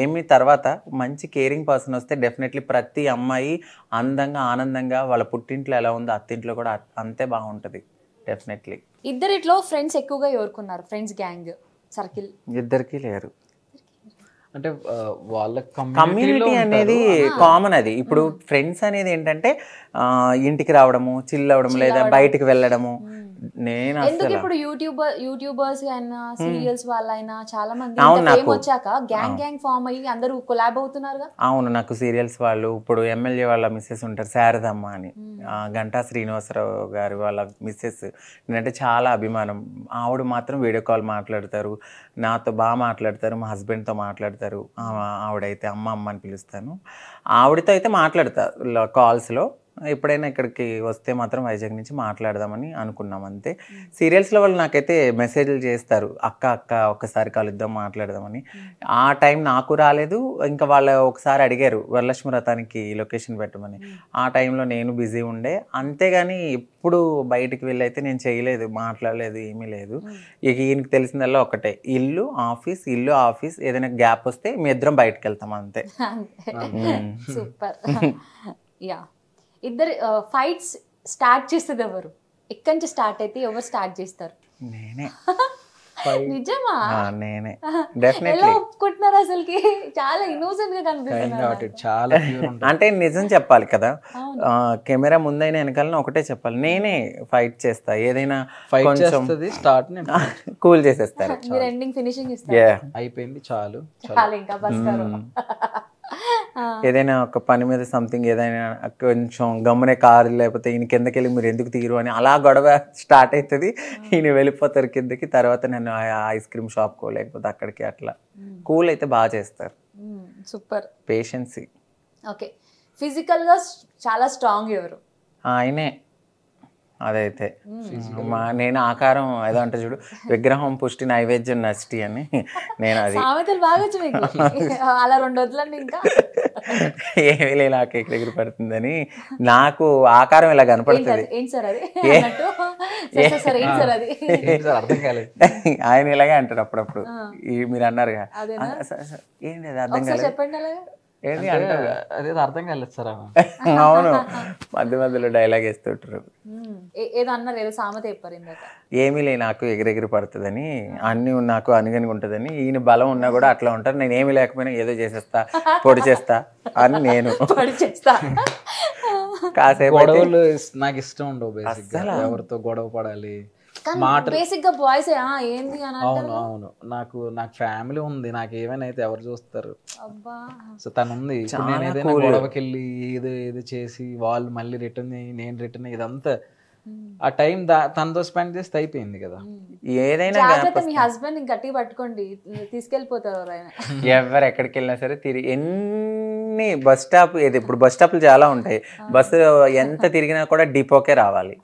ఏమి తర్వాత మంచి కేరింగ్ పర్సన్ వస్తే డెఫినెట్లీ ప్రతి అమ్మాయి అందంగా ఆనందంగా వాళ్ళ పుట్టింట్లో ఎలా ఉందో అత్తింట్లో కూడా అంతే బాగుంటుంది డెఫినెట్లీ ఇద్దరిట్లో ఫ్రెండ్స్ ఎక్కువగా ఎవరుకున్నారు ఫ్రెండ్స్ గ్యాంగ్ సర్కిల్ ఇద్దరికీ లేరు అంటే వాళ్ళ కమ్యూనిటీ అనేది కామన్ అది ఇప్పుడు ఫ్రెండ్స్ hmm. అనేది ఏంటంటే ఇంటికి రావడము చిల్ అవడము లేదా బయటికి వెళ్ళడము hmm. నేను ఇప్పుడు యూట్యూబర్స్ అయినా సీరియల్స్ hmm. వాళ్ళైనా చాలా మంది వచ్చాక గ్యాంగ్ గ్యాంగ్ ఫామ్ అయ్యి అందరూ కొలాబ్ అవుతున్నారు అవును నాకు సీరియల్స్ వాళ్ళు ఇప్పుడు ఎమ్మెల్యే వాళ్ళ మిస్సెస్ ఉంటారు శారదమ్మ అని గంటా శ్రీనివాసరావు గారు వాళ్ళ మిస్సెస్ నేనంటే చాలా అభిమానం ఆవిడ మాత్రం వీడియో కాల్ మాట్లాడతారు నాతో బాగా మాట్లాడతారు మా హస్బెండ్తో మాట్లాడతారు మాట్లాడతారు ఆవిడైతే అమ్మ అమ్మ అని పిలుస్తాను ఆవిడతో అయితే మాట్లాడతా కాల్స్లో ఎప్పుడైనా ఇక్కడికి వస్తే మాత్రం వైజాగ్ నుంచి మాట్లాడదామని అనుకున్నాం అంతే సీరియల్స్లో వాళ్ళు నాకైతే మెసేజ్లు చేస్తారు అక్క అక్క ఒకసారి కలుద్దాం మాట్లాడదామని hmm. ఆ టైం నాకు రాలేదు ఇంకా వాళ్ళు ఒకసారి అడిగారు వరలక్ష్మి రథానికి లొకేషన్ పెట్టమని hmm. ఆ టైంలో నేను బిజీ ఉండే అంతేగాని ఎప్పుడు బయటికి వెళ్ళైతే నేను చేయలేదు మాట్లాడలేదు ఏమీ లేదు hmm. ఇక ఈయనకి తెలిసిందల్లా ఒకటే ఇల్లు ఆఫీస్ ఇల్లు ఆఫీస్ ఏదైనా గ్యాప్ వస్తే మీ ఇద్దరం బయటకు వెళ్తాం అంతే సూపర్ యా ఇద్దరు ఫైట్స్ స్టార్ట్ చేస్తుంది ఎవరు ఎక్కడి నుంచి స్టార్ట్ అయితే ఎవరు స్టార్ట్ చేస్తారు నేనే నిజమా నేనే ఎలా ఒప్పుకుంటున్నారు అసలుకి చాలా ఇన్నోసెంట్ గా కనిపిస్తుంది చాలా అంటే నిజం చెప్పాలి కదా కెమెరా ముందైన వెనకాలన ఒకటే చెప్పాలి నేనే ఫైట్ చేస్తా ఏదైనా ఫైట్ చేస్తుంది స్టార్ట్ కూల్ చేసేస్తారు మీరు ఎండింగ్ ఫినిషింగ్ ఇస్తారు అయిపోయింది చాలు చాలు ఇంకా బస్ ఏదైనా ఒక పని మీద సంథింగ్ ఏదైనా కొంచెం గమ్మునే కారు లేకపోతే ఈయన కిందకి వెళ్ళి మీరు ఎందుకు తీరు అని అలా గొడవ స్టార్ట్ అవుతుంది ఈయన వెళ్ళిపోతారు కిందకి తర్వాత నేను ఐస్ క్రీమ్ షాప్కో లేకపోతే అక్కడికి అట్లా కూల్ అయితే బాగా చేస్తారు సూపర్ పేషెన్సీ ఓకే ఫిజికల్గా చాలా స్ట్రాంగ్ ఎవరు ఆయనే అదైతే మా నేను ఆకారం ఏదో అంటే చూడు విగ్రహం పుష్టి నైవేద్యం నష్టి అని నేను అది అలా రెండు ఇంకా ఏమీ లేదు ఆ కేక్ దగ్గర పడుతుందని నాకు ఆకారం ఇలా కనపడుతుంది ఆయన ఇలాగే అంటారు అప్పుడప్పుడు మీరు ఏం ఏంటి అర్థం కాలేదు ఏంది అదేదో అర్థం కాలేదు సార్ అవును మధ్య మధ్యలో డైలాగ్ వేస్తుంటారు ఏదో సామెత చెప్పారు ఏమీ లే నాకు ఎగిరెగిరి పడుతుందని అన్ని నాకు అనుగని ఉంటుందని ఈయన బలం ఉన్నా కూడా అట్లా ఉంటారు నేను ఏమీ లేకపోయినా ఏదో చేసేస్తా పొడి చేస్తా అని నేను పొడి చేస్తా కాసేపు నాకు ఇష్టం ఉండవు ఎవరితో గొడవ పడాలి మాట అవును అవును నాకు నాకు ఫ్యామిలీ ఉంది నాకు ఏమైనా అయితే ఎవరు చూస్తారు సో తను ఉంది ఇప్పుడు నేను ఏదైనా గొడవకి వెళ్ళి ఏదో ఏదో చేసి వాళ్ళు మళ్ళీ రిటర్న్ నేను రిటర్న్ ఇదంతా ఆ టైం తనతో స్పెండ్ చేస్తే అయిపోయింది కదా ఏదైనా మీ హస్బెండ్ గట్టిగా పట్టుకోండి తీసుకెళ్ళిపోతారు ఎవరు ఎక్కడికి వెళ్ళినా సరే తిరిగి ఎన్ని అన్ని బస్ స్టాప్ ఇది ఇప్పుడు బస్ స్టాప్లు చాలా ఉంటాయి బస్సు ఎంత తిరిగినా కూడా డిపోకే రావాలి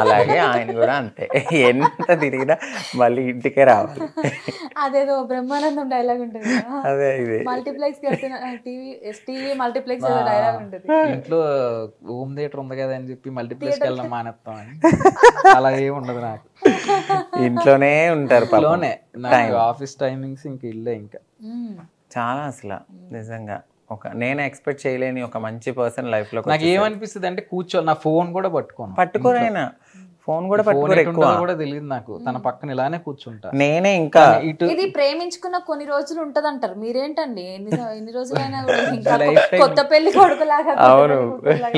అలాగే ఆయన కూడా అంతే ఎంత తిరిగినా మళ్ళీ ఇంటికే రావాలి అదేదో బ్రహ్మానందం డైలాగ్ ఉంటుంది అదే ఇది మల్టీప్లెక్స్ టీవీ మల్టీప్లెక్స్ ఉంటుంది ఇంట్లో హోమ్ థియేటర్ ఉంది కదా అని చెప్పి మల్టీప్లెక్స్ వెళ్ళడం మానేస్తాం అని అలా ఏమి ఉండదు నాకు ఇంట్లోనే ఉంటారు ఇంట్లోనే ఆఫీస్ టైమింగ్స్ ఇంక ఇల్లే ఇంకా చాలా అసలు నిజంగా ఒక నేను ఎక్స్పెక్ట్ చేయలేని ఒక మంచి పర్సన్ లైఫ్ లో నాకు ఏమనిపిస్తుంది అంటే కూర్చో నా ఫోన్ కూడా పట్టుకోను పట్టుకోరైనా ఫోన్ కూడా పట్టుకోరు కూడా తెలియదు నాకు తన పక్కన ఇలానే కూర్చుంటా నేనే ఇంకా ఇటు ఇది ప్రేమించుకున్న కొన్ని రోజులు ఉంటది అంటారు మీరేంటండి ఎన్ని రోజులైనా కొత్త పెళ్లి కొడుకులాగా అవును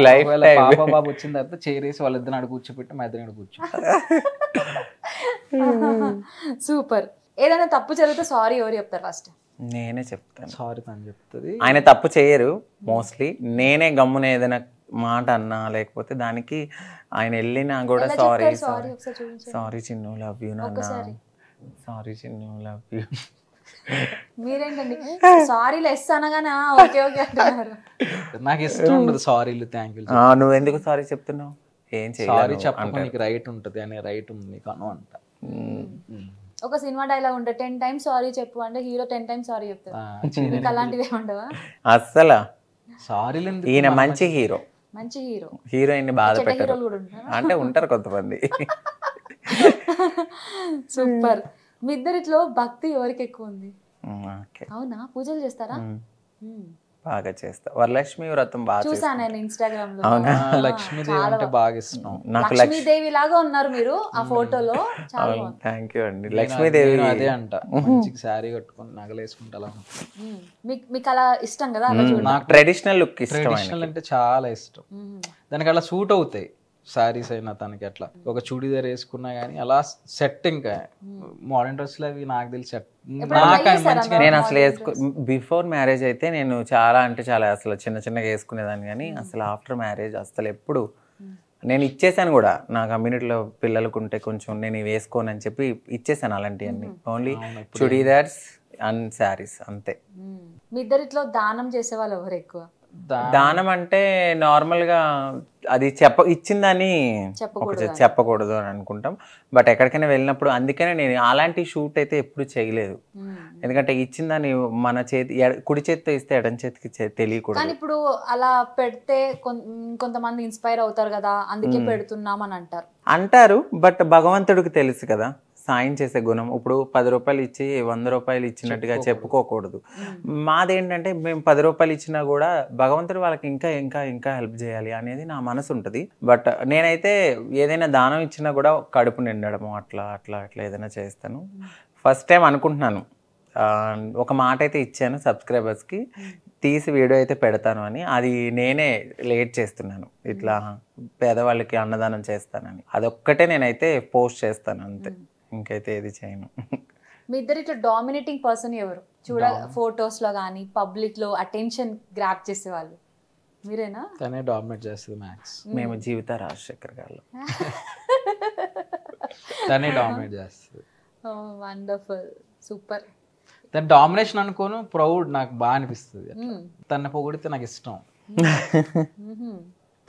లైఫ్ బాబా బాబు వచ్చిన తర్వాత చేరేసి వాళ్ళిద్దరు ఆడు కూర్చోబెట్టి మా ఇద్దరు కూర్చో సూపర్ ఏదైనా తప్పు జరిగితే సారీ ఎవరు చెప్తారు ఫస్ట్ నేనే చెప్తాను సారీ తను చెప్తుంది ఆయన తప్పు చేయరు మోస్ట్లీ నేనే గమ్మున ఏదైనా మాట అన్నా లేకపోతే దానికి ఆయన వెళ్ళినా కూడా sorry sorry sorry Chinnu love you నాన్న సారీ చిన్ను లవ్ యూ మీరేంటండి నాకు ఇష్టం ఉండదు సారీలు థ్యాంక్ యూ నువ్వు ఎందుకు సారీ చెప్తున్నావు ఏం సారీ చెప్పడం నీకు రైట్ ఉంటుంది అనే రైట్ ఉంది కను అంట ఒక సినిమా డైలాగ్ ఉంటే టెన్ టైమ్స్ సారీ చెప్పు అంటే హీరో టెన్ టైమ్స్ సారీ చెప్తాడు అలాంటివి ఉండవా అస్సలు సారీలు ఈయన మంచి హీరో మంచి హీరో హీరోయిన్ బాధ పెట్టారు అంటే ఉంటారు కొంతమంది సూపర్ మీ ఇద్దరిట్లో భక్తి ఎవరికి ఎక్కువ ఉంది అవునా పూజలు చేస్తారా బాగా చేస్తా వరలక్ష్మి వ్రతం బాగా చూసాను నేను ఇన్స్టాగ్రామ్ లో లక్ష్మీదేవి అంటే బాగా ఇష్టం నాకు లక్ష్మీదేవి లాగా ఉన్నారు మీరు ఆ ఫోటోలో థ్యాంక్ యూ అండి లక్ష్మీదేవి అదే అంట మంచి శారీ కట్టుకొని నగలేసుకుంటా మీకు అలా ఇష్టం కదా నాకు ట్రెడిషనల్ లుక్ ఇష్టం ట్రెడిషనల్ అంటే చాలా ఇష్టం దానికి అలా సూట్ అవుతాయి శారీస్ అయినా తనకి అట్లా ఒక చూడీదార్ వేసుకున్నా కానీ అలా సెట్ ఇంకా మోడర్న్ డ్రెస్లు అవి నాకు తెలిసి సెట్ నేను అసలు వేసుకో బిఫోర్ మ్యారేజ్ అయితే నేను చాలా అంటే చాలా అసలు చిన్న చిన్నగా వేసుకునేదాన్ని కానీ hmm. అసలు ఆఫ్టర్ మ్యారేజ్ అసలు ఎప్పుడు hmm. నేను ఇచ్చేసాను కూడా నా కమ్యూనిటీలో పిల్లలకు ఉంటే కొంచెం నేను వేసుకోను అని చెప్పి ఇచ్చేసాను అలాంటివన్నీ only hmm. Churidars and saris అంతే మీ ఇద్దరిట్లో దానం చేసే వాళ్ళు ఎవరు ఎక్కువ దానం అంటే నార్మల్ గా అది చెప్ప ఇచ్చిందని చెప్పకూడదు అని అనుకుంటాం బట్ ఎక్కడికైనా వెళ్ళినప్పుడు అందుకనే నేను అలాంటి షూట్ అయితే ఎప్పుడు చేయలేదు ఎందుకంటే ఇచ్చిందని మన చేతి కుడి చేతితో ఇస్తే ఎడం చేతికి తెలియకూడదు కానీ ఇప్పుడు అలా పెడితే కొంతమంది ఇన్స్పైర్ అవుతారు కదా అందుకే పెడుతున్నాం అని అంటారు అంటారు బట్ భగవంతుడికి తెలుసు కదా సాయం చేసే గుణం ఇప్పుడు పది రూపాయలు ఇచ్చి వంద రూపాయలు ఇచ్చినట్టుగా చెప్పుకోకూడదు మాదేంటంటే మేము పది రూపాయలు ఇచ్చినా కూడా భగవంతుడు వాళ్ళకి ఇంకా ఇంకా ఇంకా హెల్ప్ చేయాలి అనేది నా మనసు ఉంటుంది బట్ నేనైతే ఏదైనా దానం ఇచ్చినా కూడా కడుపు నిండడము అట్లా అట్లా అట్లా ఏదైనా చేస్తాను ఫస్ట్ టైం అనుకుంటున్నాను ఒక మాట అయితే ఇచ్చాను సబ్స్క్రైబర్స్కి తీసి వీడియో అయితే పెడతాను అని అది నేనే లేట్ చేస్తున్నాను ఇట్లా పేదవాళ్ళకి అన్నదానం చేస్తానని అదొక్కటే నేనైతే పోస్ట్ చేస్తాను అంతే ఇంకైతే ఏది చేయను మీ ఇద్దరు ఇట్లా డామినేటింగ్ పర్సన్ ఎవరు చూడ గానీ కానీ పబ్లిక్లో అటెన్షన్ గ్రాప్ చేసేవాళ్ళు మీరేనా తనే డామినేట్ చేస్తుంది మ్యాక్స్ మేము జీవిత రాజశేఖర్ గారు తనే డామినేట్ చేస్తుంది వండర్ఫుల్ సూపర్ తన డామినేషన్ అనుకోను ప్రౌడ్ నాకు బాగా అనిపిస్తుంది తన పొగిడితే నాకు ఇష్టం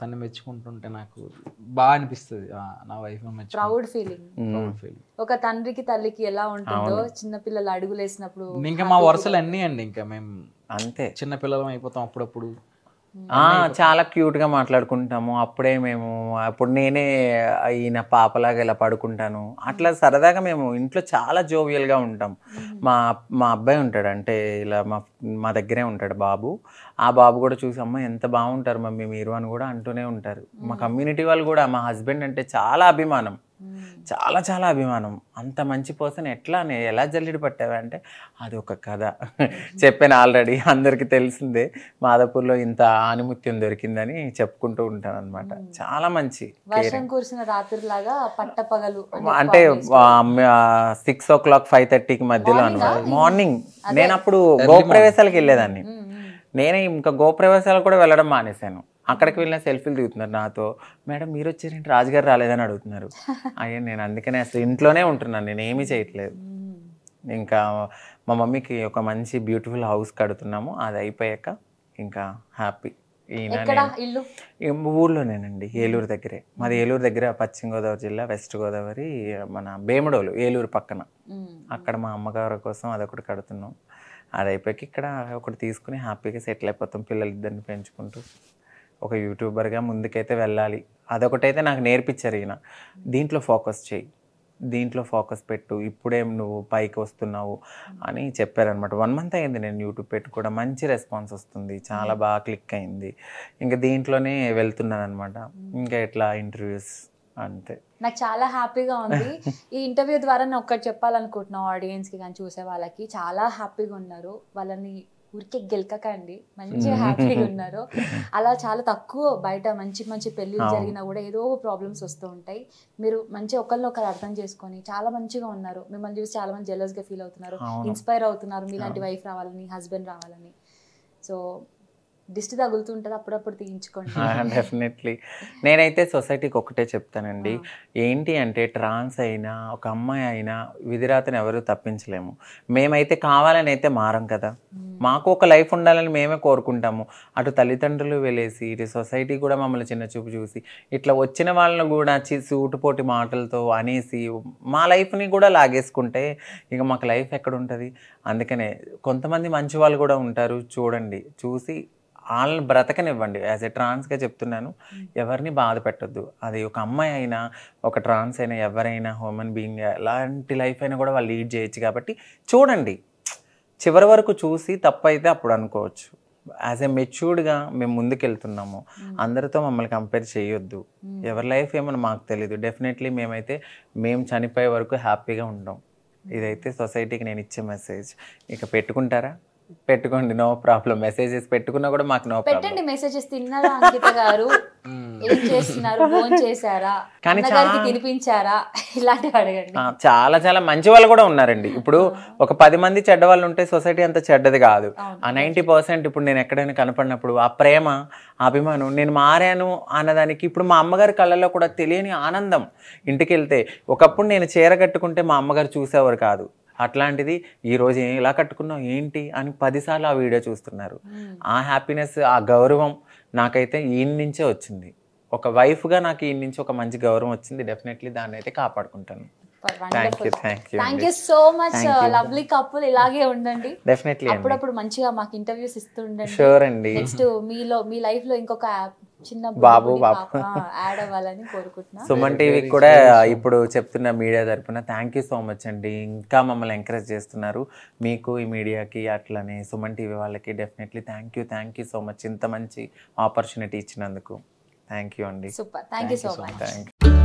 తను మెచ్చుకుంటుంటే నాకు బాగా అనిపిస్తుంది నా వైఫ్ ప్రౌడ్ ఫీలింగ్ ఒక తండ్రికి తల్లికి ఎలా ఉంటుందో చిన్న పిల్లలు అడుగులు వేసినప్పుడు ఇంకా మా వరుసలు అన్నీ అండి ఇంకా మేము అంతే చిన్న పిల్లలం అయిపోతాం అప్పుడప్పుడు hmm. చాలా క్యూట్ గా మాట్లాడుకుంటాము అప్పుడే మేము అప్పుడు నేనే ఈయన పాపలాగా ఇలా పడుకుంటాను అట్లా hmm. సరదాగా మేము ఇంట్లో చాలా జోవియల్గా ఉంటాం hmm. మా మా అబ్బాయి ఉంటాడు అంటే ఇలా మా మా దగ్గరే ఉంటాడు బాబు ఆ బాబు కూడా చూసి అమ్మ ఎంత బాగుంటారు మమ్మీ మీరు అని కూడా అంటూనే ఉంటారు మా కమ్యూనిటీ వాళ్ళు కూడా మా హస్బెండ్ అంటే చాలా అభిమానం చాలా చాలా అభిమానం అంత మంచి పర్సన్ ఎట్లా ఎలా జల్లిడి పట్టావా అంటే అది ఒక కథ చెప్పాను ఆల్రెడీ అందరికీ తెలిసిందే మాధపూర్లో ఇంత ఆనిముత్యం దొరికిందని చెప్పుకుంటూ ఉంటాను అనమాట చాలా మంచి అంటే సిక్స్ ఓ క్లాక్ ఫైవ్ థర్టీకి మధ్యలో అనమాట మార్నింగ్ నేను అప్పుడు గోప్రవేశాలకు వెళ్ళేదాన్ని నేనే ఇంకా గోప్రవేశాలు కూడా వెళ్ళడం మానేశాను అక్కడికి వెళ్ళిన సెల్ఫీలు దిగుతున్నారు నాతో మేడం మీరు వచ్చారేంటి రాజుగారు రాలేదని అడుగుతున్నారు అయ్యా నేను అందుకనే అసలు ఇంట్లోనే ఉంటున్నాను నేను ఏమీ చేయట్లేదు ఇంకా మా మమ్మీకి ఒక మంచి బ్యూటిఫుల్ హౌస్ కడుతున్నాము అది అయిపోయాక ఇంకా హ్యాపీ ఈయన ఊర్లోనేనండి ఏలూరు దగ్గరే మాది ఏలూరు దగ్గర పశ్చిమ గోదావరి జిల్లా వెస్ట్ గోదావరి మన భీమడోలు ఏలూరు పక్కన అక్కడ మా అమ్మగారి కోసం అదొకటి కడుతున్నాం అది అయిపోయాక ఇక్కడ ఒకటి తీసుకుని హ్యాపీగా సెటిల్ అయిపోతాం పిల్లలు ఇద్దరిని పెంచుకుంటూ ఒక యూట్యూబర్గా ముందుకైతే వెళ్ళాలి అదొకటైతే నాకు నేర్పించారు ఈయన దీంట్లో ఫోకస్ చేయి దీంట్లో ఫోకస్ పెట్టు ఇప్పుడేం నువ్వు పైకి వస్తున్నావు అని చెప్పారనమాట వన్ మంత్ అయింది నేను యూట్యూబ్ పెట్టి కూడా మంచి రెస్పాన్స్ వస్తుంది చాలా hmm. బాగా క్లిక్ అయింది ఇంకా దీంట్లోనే వెళ్తున్నాను అనమాట hmm. ఇంకా ఇట్లా ఇంటర్వ్యూస్ అంతే నాకు చాలా హ్యాపీగా ఉంది ఈ ఇంటర్వ్యూ ద్వారా నేను ఒక్కటి చెప్పాలనుకుంటున్నాను కి కానీ చూసే వాళ్ళకి చాలా హ్యాపీగా ఉన్నారు వాళ్ళని ఊరికే గెలకకండి మంచి హ్యాపీగా ఉన్నారు అలా చాలా తక్కువ బయట మంచి మంచి పెళ్ళిళ్ళు జరిగినా కూడా ఏదో ప్రాబ్లమ్స్ వస్తూ ఉంటాయి మీరు మంచి ఒకరిని ఒకరు అర్థం చేసుకొని చాలా మంచిగా ఉన్నారు మిమ్మల్ని చూసి చాలా మంది గా ఫీల్ అవుతున్నారు ఇన్స్పైర్ అవుతున్నారు మీలాంటి వైఫ్ రావాలని హస్బెండ్ రావాలని సో దిష్టి తగులుతుంటుంది అప్పుడప్పుడు తీయించుకోండి డెఫినెట్లీ నేనైతే సొసైటీకి ఒకటే చెప్తానండి ఏంటి అంటే ట్రాన్స్ అయినా ఒక అమ్మాయి అయినా విధిరాతను ఎవరు తప్పించలేము మేమైతే కావాలని అయితే మారం కదా మాకు ఒక లైఫ్ ఉండాలని మేమే కోరుకుంటాము అటు తల్లిదండ్రులు వెళ్ళేసి ఇటు సొసైటీ కూడా మమ్మల్ని చిన్న చూపు చూసి ఇట్లా వచ్చిన వాళ్ళని కూడా సూటుపోటి మాటలతో అనేసి మా లైఫ్ని కూడా లాగేసుకుంటే ఇక మాకు లైఫ్ ఎక్కడ ఉంటుంది అందుకనే కొంతమంది మంచి వాళ్ళు కూడా ఉంటారు చూడండి చూసి వాళ్ళని బ్రతకనివ్వండి యాజ్ ఎ ట్రాన్స్గా చెప్తున్నాను ఎవరిని బాధ పెట్టద్దు అది ఒక అమ్మాయి అయినా ఒక ట్రాన్స్ అయినా ఎవరైనా హ్యూమన్ బీయింగ్ ఎలాంటి లైఫ్ అయినా కూడా వాళ్ళు లీడ్ చేయొచ్చు కాబట్టి చూడండి చివరి వరకు చూసి తప్పైతే అప్పుడు అనుకోవచ్చు యాజ్ ఏ మెచ్యూర్డ్గా మేము ముందుకెళ్తున్నాము అందరితో మమ్మల్ని కంపేర్ చేయొద్దు ఎవరి లైఫ్ ఏమని మాకు తెలియదు డెఫినెట్లీ మేమైతే మేము చనిపోయే వరకు హ్యాపీగా ఉంటాం ఇదైతే సొసైటీకి నేను ఇచ్చే మెసేజ్ ఇక పెట్టుకుంటారా పెట్టుకోండి నో ప్రాబ్లం మెసేజెస్ పెట్టుకున్నా కూడా మాకు నో పెట్టండి మెసేజెస్ తిన్నారా అంకిత గారు hmm. ఏం చేస్తున్నారు ఫోన్ చేశారా కానీ తినిపించారా ఇలాంటివి అడగండి చాలా చాలా మంచి వాళ్ళు కూడా ఉన్నారండి ఇప్పుడు hmm. ఒక పది మంది చెడ్డ వాళ్ళు ఉంటే సొసైటీ అంత చెడ్డది కాదు ఆ నైంటీ పర్సెంట్ ఇప్పుడు నేను ఎక్కడైనా కనపడినప్పుడు ఆ ప్రేమ అభిమానం నేను మారాను అన్నదానికి ఇప్పుడు మా అమ్మగారి కళ్ళల్లో కూడా తెలియని ఆనందం ఇంటికి వెళ్తే ఒకప్పుడు నేను చీర కట్టుకుంటే మా అమ్మగారు చూసేవారు కాదు అట్లాంటిది ఈరోజు ఎలా కట్టుకున్నావు ఏంటి అని పదిసార్లు ఆ వీడియో చూస్తున్నారు ఆ హ్యాపీనెస్ ఆ గౌరవం నాకైతే ఈయన నుంచే వచ్చింది ఒక వైఫ్గా నాకు ఈయన నుంచి ఒక మంచి గౌరవం వచ్చింది డెఫినెట్లీ దాన్ని అయితే కాపాడుకుంటాను thank you so much lovely couple ఇలాగే ఉండండి డెఫినెట్లీ అప్పుడప్పుడు మంచిగా మాకు ఇంటర్వ్యూస్ ఇస్తుండండి షూర్ అండి నెక్స్ట్ మీలో మీ లైఫ్ లో ఇంకొక చిన్న బాబు బాబు కోరుకుంటున్నా సుమన్ టీవీ కూడా ఇప్పుడు చెప్తున్న మీడియా తరపున థ్యాంక్ యూ సో మచ్ అండి ఇంకా మమ్మల్ని ఎంకరేజ్ చేస్తున్నారు మీకు ఈ మీడియాకి అట్లనే సుమన్ టీవీ వాళ్ళకి definitely thank you thank you so much ఇంత మంచి ఆపర్చునిటీ ఇచ్చినందుకు థ్యాంక్ యూ అండి super thank you so much thank you